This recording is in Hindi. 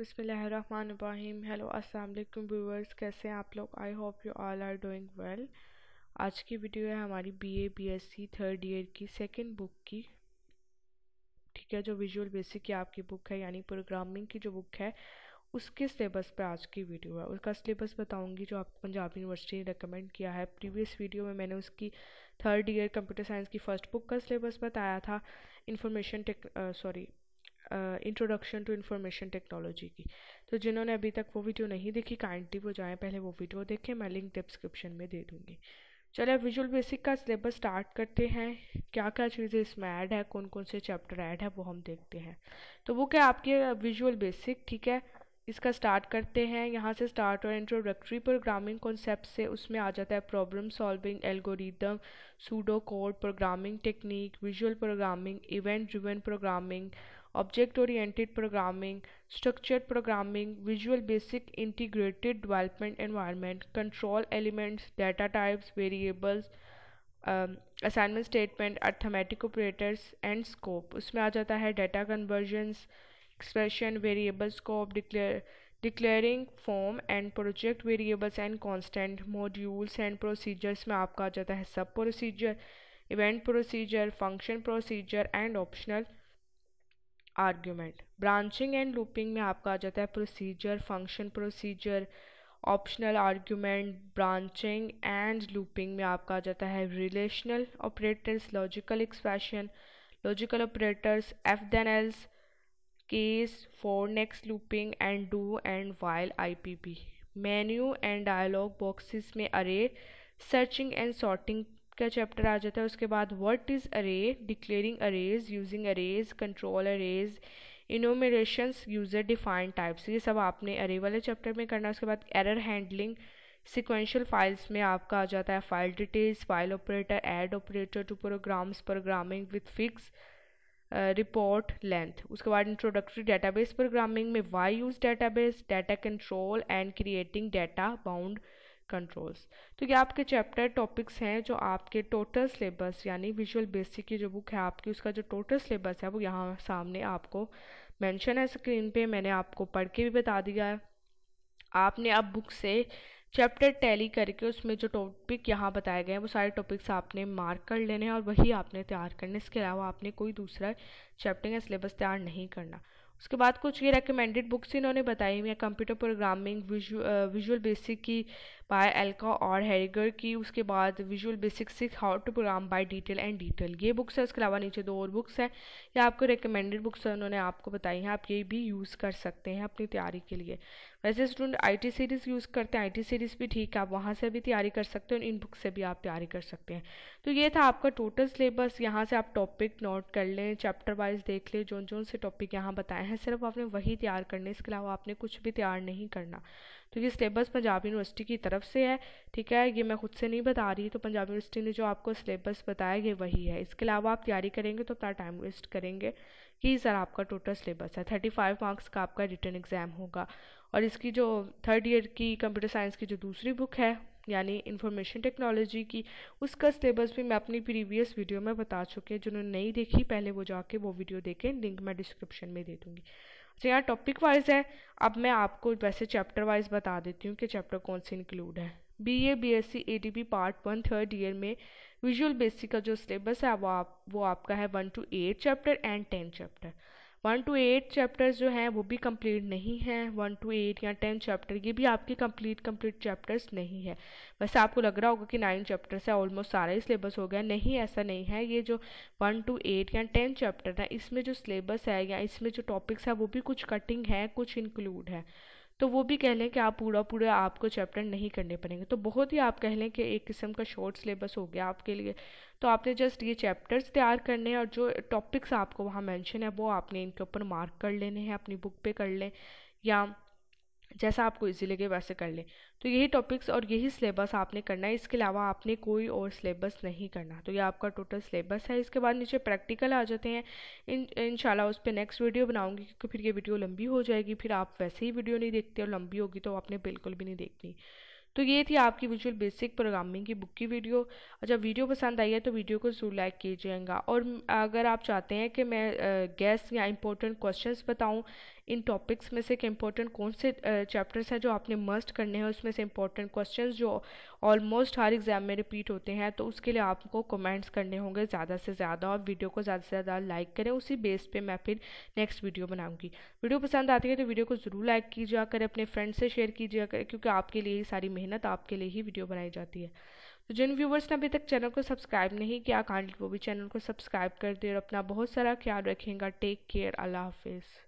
बसमिलीम हेलो अस्सलाम वालेकुम व्यूवर्स कैसे हैं आप लोग I hope you all are doing well आज की वीडियो है हमारी बीए बीएससी थर्ड ईयर की सेकंड बुक की ठीक है जो विजुअल बेसिक की आपकी बुक है यानी प्रोग्रामिंग की जो बुक है उसके सिलेबस पर आज की वीडियो है उसका सिलेबस बताऊंगी जो आप पंजाब यूनिवर्सिटी ने रिकमेंड किया है प्रीवियस वीडियो में मैंने उसकी थर्ड ईयर कंप्यूटर साइंस की फ़र्स्ट बुक का सिलेबस बताया था information tech sorry introduction to information technology की तो जिन्होंने अभी तक वो वीडियो नहीं देखी काइंडली वो जाएँ पहले वो वीडियो देखें मैं लिंक डिस्क्रिप्शन में दे दूँगी चलो विजुअल बेसिक का सिलेबस स्टार्ट करते हैं क्या क्या चीज़ें इसमें ऐड है कौन कौन से चैप्टर ऐड है वो हम देखते हैं तो वो क्या आपके विजुअल बेसिक ठीक है इसका स्टार्ट करते हैं यहाँ से स्टार्ट और इंट्रोडक्टरी प्रोग्रामिंग कॉन्सेप्ट से उसमें आ जाता है problem solving algorithm pseudo code programming technique visual programming event driven programming object oriented programming structured programming visual basic integrated development environment control elements data types variables assignment statement arithmetic operators and scope उसमें आ जाता है data conversions expression variable scope declare declaring form and project variables and constant modules and procedures में आपका आ जाता है sub procedure event procedure function procedure and optional argument branching and looping में आपका आ जाता है procedure function procedure optional argument branching and looping में आपका आ जाता है relational operators logical expression logical operators if then else case for next looping and do and while P menu and dialog boxes में अरे सर्चिंग एंड सॉर्टिंग का चैप्टर आ जाता है उसके बाद what is array declaring arrays using arrays control arrays enumeration user defined types ये सब आपने अरे वाले चैप्टर में करना है उसके बाद एरर हैंडलिंग सिक्वेंशियल फाइल्स में आपका आ जाता है file details file operator add operator to programs programming with fix report length उसके बाद इंट्रोडक्टरी डेटाबेस प्रोग्रामिंग में why use database data control and creating data bound controls तो ये आपके चैप्टर टॉपिक्स हैं जो आपके टोटल सिलेबस यानी विजुअल बेसिक की जो बुक है आपकी उसका जो टोटल सिलेबस है वो यहाँ सामने आपको मेंशन है स्क्रीन पे मैंने आपको पढ़ के भी बता दिया है आपने अब बुक से चैप्टर टैली करके उसमें जो टॉपिक यहाँ बताए गए हैं वो सारे टॉपिक्स आपने मार्क कर लेने हैं और वही आपने तैयार करने इसके अलावा आपने कोई दूसरा चैप्टर या सिलेबस तैयार नहीं करना उसके बाद कुछ ये रेकमेंडेड बुक्स इन्होंने बताई हुई हैं कंप्यूटर प्रोग्रामिंग विजुअल बेसिक की बाय एल्का और हैरिगर की उसके बाद visual basic six how to program by Deitel and Deitel ये बुक्स है उसके अलावा नीचे दो और बुक्स हैं ये आपको रिकमेंडेड बुक्स उन्होंने आपको बताई हैं आप ये भी यूज़ कर सकते हैं अपनी तैयारी के लिए वैसे स्टूडेंट आईटी सीरीज़ यूज़ करते हैं आईटी सीरीज़ भी ठीक है आप वहाँ से भी तैयारी कर सकते हैं इन बुक से भी आप तैयारी कर सकते हैं तो ये था आपका टोटल सिलेबस यहाँ से आप टॉपिक नोट कर लें चैप्टर वाइज देख लें जो जो से टॉपिक यहाँ बताए हैं सिर्फ आपने वही तैयार करने इसके अलावा आपने कुछ भी तैयार नहीं करना तो ये सिलेबस पंजाब यूनिवर्सिटी की तरफ से है ठीक है ये मैं खुद से नहीं बता रही तो पंजाब यूनिवर्सिटी ने जो आपको सिलेबस बताया ये वही है इसके अलावा आप तैयारी करेंगे तो अपना टाइम वेस्ट करेंगे कि सर आपका टोटल सिलेबस है थर्टी फाइव मार्क्स का आपका रिटर्न एग्ज़ाम होगा और इसकी जो थर्ड ईयर की कंप्यूटर साइंस की जो दूसरी बुक है यानी इन्फॉर्मेशन टेक्नोलॉजी की उसका सिलेबस भी मैं अपनी प्रीवियस वीडियो में बता चुकी हूँ जिन्होंने नहीं देखी पहले वो जाके वो वीडियो देखें लिंक मैं डिस्क्रिप्शन में दे दूँगी अच्छा तो यहाँ टॉपिक वाइज है अब मैं आपको वैसे चैप्टर वाइज बता देती हूँ कि चैप्टर कौन से इंक्लूड है B A B S C A D B part one third year में विजुअल बेसिक का जो सिलेबस है वो आप वो आपका है one to eight chapter and ten chapter one to eight chapters जो हैं वो भी कंप्लीट नहीं हैं वन टू एट या टेन चैप्टर ये भी आपके कंप्लीट कंप्लीट चैप्टर्स नहीं है वैसे आपको लग रहा होगा कि नाइन चैप्टर्स है ऑलमोस्ट सारा ही सिलेबस हो गया नहीं ऐसा नहीं है ये जो वन टू एट या टेन चैप्टर है इसमें जो सिलेबस है या इसमें जो टॉपिक्स है वो भी कुछ कटिंग है कुछ इंक्लूड है तो वो भी कह लें कि आप पूरा पूरा आपको चैप्टर नहीं करने पड़ेंगे तो बहुत ही आप कह लें कि एक किस्म का शॉर्ट सिलेबस हो गया आपके लिए तो आपने जस्ट ये चैप्टर्स तैयार करने हैं और जो टॉपिक्स आपको वहाँ मैंशन है वो आपने इनके ऊपर मार्क कर लेने हैं अपनी बुक पे कर लें या जैसा आपको इजी लगे वैसे कर लें तो यही टॉपिक्स और यही सिलेबस आपने करना है इसके अलावा आपने कोई और सिलेबस नहीं करना तो ये आपका टोटल सिलेबस है इसके बाद नीचे प्रैक्टिकल आ जाते हैं इन इनशाला उस पर नेक्स्ट वीडियो बनाऊंगी क्योंकि फिर ये वीडियो लंबी हो जाएगी फिर आप वैसे ही वीडियो नहीं देखते और लंबी होगी तो आपने बिल्कुल भी नहीं देखनी तो ये थी आपकी विजुअल बेसिक प्रोग्रामिंग की बुक की वीडियो अच्छा वीडियो पसंद आई है तो वीडियो को जरूर लाइक कीजिएगा और अगर आप चाहते हैं कि मैं गैस या इंपॉर्टेंट क्वेश्चन बताऊँ इन टॉपिक्स में से कि इंपॉर्टेंट कौन से चैप्टर्स हैं जो आपने मस्ट करने हैं उसमें से इम्पोर्टेंट क्वेश्चन जो ऑलमोस्ट हर एग्ज़ाम में रिपीट होते हैं तो उसके लिए आपको कमेंट्स करने होंगे ज़्यादा से ज़्यादा और वीडियो को ज़्यादा से ज़्यादा लाइक करें उसी बेस पे मैं फिर नेक्स्ट वीडियो बनाऊंगी वीडियो पसंद आती है तो वीडियो को ज़रूर लाइक कीजिए करें अपने फ्रेंड से शेयर कीजिए करें क्योंकि आपके लिए ही सारी मेहनत आपके लिए ही वीडियो बनाई जाती है तो जिन व्यूवर्स ने अभी तक चैनल को सब्सक्राइब नहीं किया कांडली वो भी चैनल को सब्सक्राइब कर दे और अपना बहुत सारा ख्याल रखेंगे टेक केयर अल्लाह हाफिज़